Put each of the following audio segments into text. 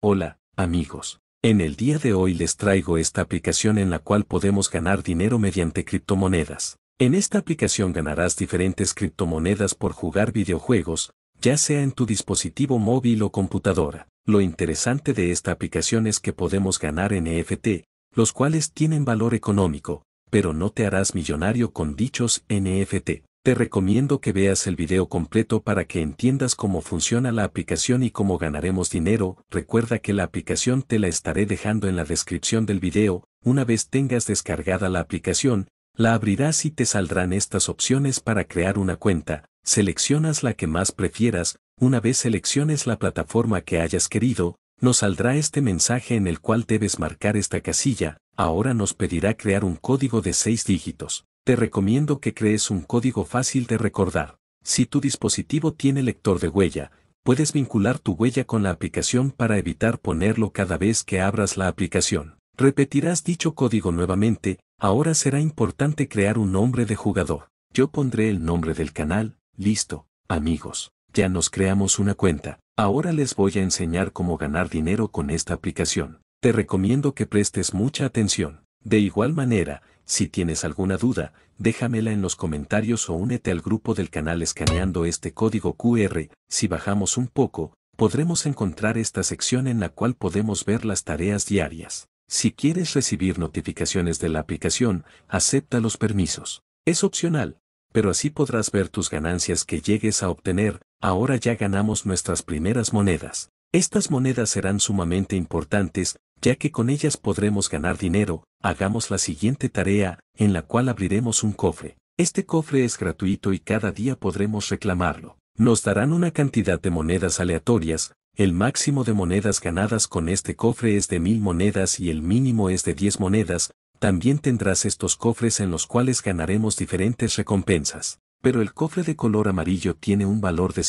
Hola, amigos. En el día de hoy les traigo esta aplicación en la cual podemos ganar dinero mediante criptomonedas. En esta aplicación ganarás diferentes criptomonedas por jugar videojuegos, ya sea en tu dispositivo móvil o computadora. Lo interesante de esta aplicación es que podemos ganar NFT, los cuales tienen valor económico, pero no te harás millonario con dichos NFT. Te recomiendo que veas el video completo para que entiendas cómo funciona la aplicación y cómo ganaremos dinero. Recuerda que la aplicación te la estaré dejando en la descripción del video. Una vez tengas descargada la aplicación, la abrirás y te saldrán estas opciones para crear una cuenta. Seleccionas la que más prefieras. Una vez selecciones la plataforma que hayas querido, nos saldrá este mensaje en el cual debes marcar esta casilla. Ahora nos pedirá crear un código de 6 dígitos te recomiendo que crees un código fácil de recordar. Si tu dispositivo tiene lector de huella, puedes vincular tu huella con la aplicación para evitar ponerlo cada vez que abras la aplicación. Repetirás dicho código nuevamente, ahora será importante crear un nombre de jugador. Yo pondré el nombre del canal, listo, amigos. Ya nos creamos una cuenta. Ahora les voy a enseñar cómo ganar dinero con esta aplicación. Te recomiendo que prestes mucha atención. De igual manera, si tienes alguna duda, déjamela en los comentarios o únete al grupo del canal escaneando este código QR. Si bajamos un poco, podremos encontrar esta sección en la cual podemos ver las tareas diarias. Si quieres recibir notificaciones de la aplicación, acepta los permisos. Es opcional, pero así podrás ver tus ganancias que llegues a obtener. Ahora ya ganamos nuestras primeras monedas. Estas monedas serán sumamente importantes ya que con ellas podremos ganar dinero, hagamos la siguiente tarea, en la cual abriremos un cofre. Este cofre es gratuito y cada día podremos reclamarlo. Nos darán una cantidad de monedas aleatorias, el máximo de monedas ganadas con este cofre es de mil monedas y el mínimo es de 10 monedas, también tendrás estos cofres en los cuales ganaremos diferentes recompensas. Pero el cofre de color amarillo tiene un valor de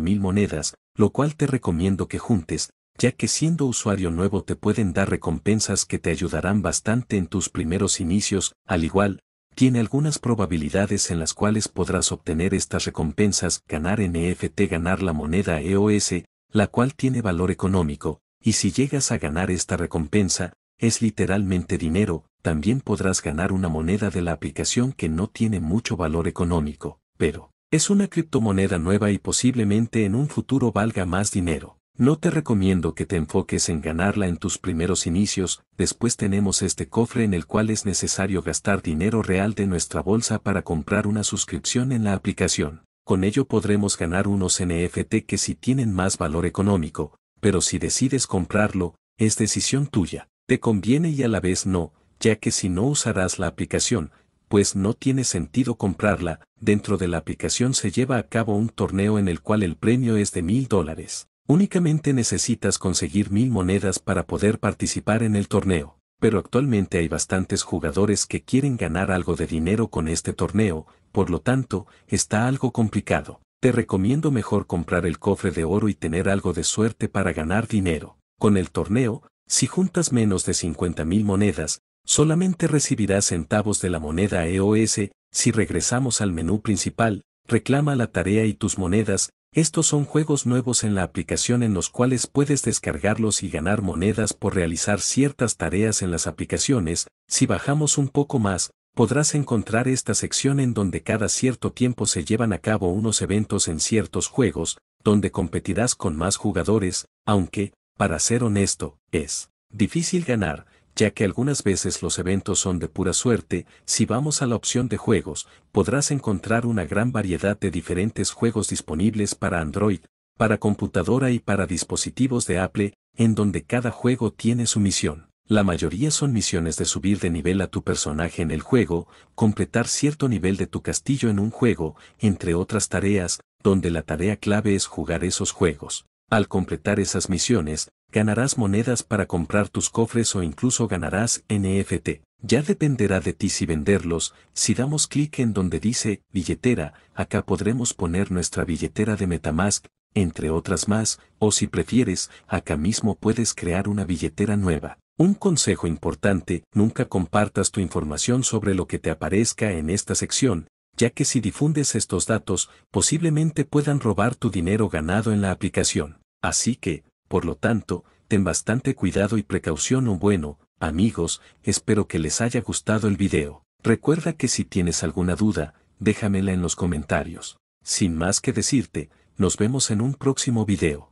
mil monedas, lo cual te recomiendo que juntes, ya que siendo usuario nuevo te pueden dar recompensas que te ayudarán bastante en tus primeros inicios, al igual, tiene algunas probabilidades en las cuales podrás obtener estas recompensas, ganar NFT, ganar la moneda EOS, la cual tiene valor económico, y si llegas a ganar esta recompensa, es literalmente dinero, también podrás ganar una moneda de la aplicación que no tiene mucho valor económico, pero es una criptomoneda nueva y posiblemente en un futuro valga más dinero. No te recomiendo que te enfoques en ganarla en tus primeros inicios, después tenemos este cofre en el cual es necesario gastar dinero real de nuestra bolsa para comprar una suscripción en la aplicación. Con ello podremos ganar unos NFT que si tienen más valor económico, pero si decides comprarlo, es decisión tuya. Te conviene y a la vez no, ya que si no usarás la aplicación, pues no tiene sentido comprarla, dentro de la aplicación se lleva a cabo un torneo en el cual el premio es de mil dólares. Únicamente necesitas conseguir mil monedas para poder participar en el torneo, pero actualmente hay bastantes jugadores que quieren ganar algo de dinero con este torneo, por lo tanto, está algo complicado. Te recomiendo mejor comprar el cofre de oro y tener algo de suerte para ganar dinero. Con el torneo, si juntas menos de 50 mil monedas, solamente recibirás centavos de la moneda EOS, si regresamos al menú principal, reclama la tarea y tus monedas, estos son juegos nuevos en la aplicación en los cuales puedes descargarlos y ganar monedas por realizar ciertas tareas en las aplicaciones. Si bajamos un poco más, podrás encontrar esta sección en donde cada cierto tiempo se llevan a cabo unos eventos en ciertos juegos, donde competirás con más jugadores, aunque, para ser honesto, es difícil ganar, ya que algunas veces los eventos son de pura suerte, si vamos a la opción de juegos, podrás encontrar una gran variedad de diferentes juegos disponibles para Android, para computadora y para dispositivos de Apple, en donde cada juego tiene su misión. La mayoría son misiones de subir de nivel a tu personaje en el juego, completar cierto nivel de tu castillo en un juego, entre otras tareas, donde la tarea clave es jugar esos juegos. Al completar esas misiones, ganarás monedas para comprar tus cofres o incluso ganarás NFT. Ya dependerá de ti si venderlos, si damos clic en donde dice billetera, acá podremos poner nuestra billetera de Metamask, entre otras más, o si prefieres, acá mismo puedes crear una billetera nueva. Un consejo importante, nunca compartas tu información sobre lo que te aparezca en esta sección, ya que si difundes estos datos, posiblemente puedan robar tu dinero ganado en la aplicación. Así que, por lo tanto, ten bastante cuidado y precaución o oh bueno, amigos, espero que les haya gustado el video. Recuerda que si tienes alguna duda, déjamela en los comentarios. Sin más que decirte, nos vemos en un próximo video.